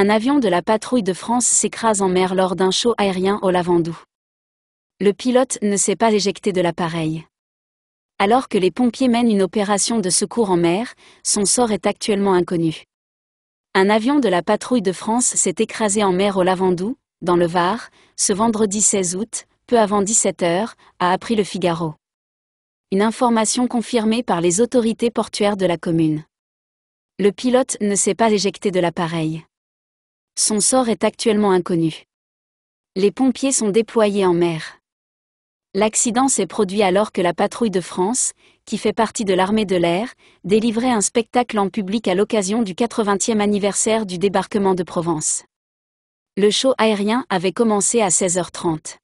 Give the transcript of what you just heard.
un avion de la patrouille de France s'écrase en mer lors d'un show aérien au Lavandou. Le pilote ne s'est pas éjecté de l'appareil. Alors que les pompiers mènent une opération de secours en mer, son sort est actuellement inconnu. Un avion de la patrouille de France s'est écrasé en mer au Lavandou, dans le Var, ce vendredi 16 août, peu avant 17h, a appris le Figaro. Une information confirmée par les autorités portuaires de la commune. Le pilote ne s'est pas éjecté de l'appareil. Son sort est actuellement inconnu. Les pompiers sont déployés en mer. L'accident s'est produit alors que la patrouille de France, qui fait partie de l'armée de l'air, délivrait un spectacle en public à l'occasion du 80e anniversaire du débarquement de Provence. Le show aérien avait commencé à 16h30.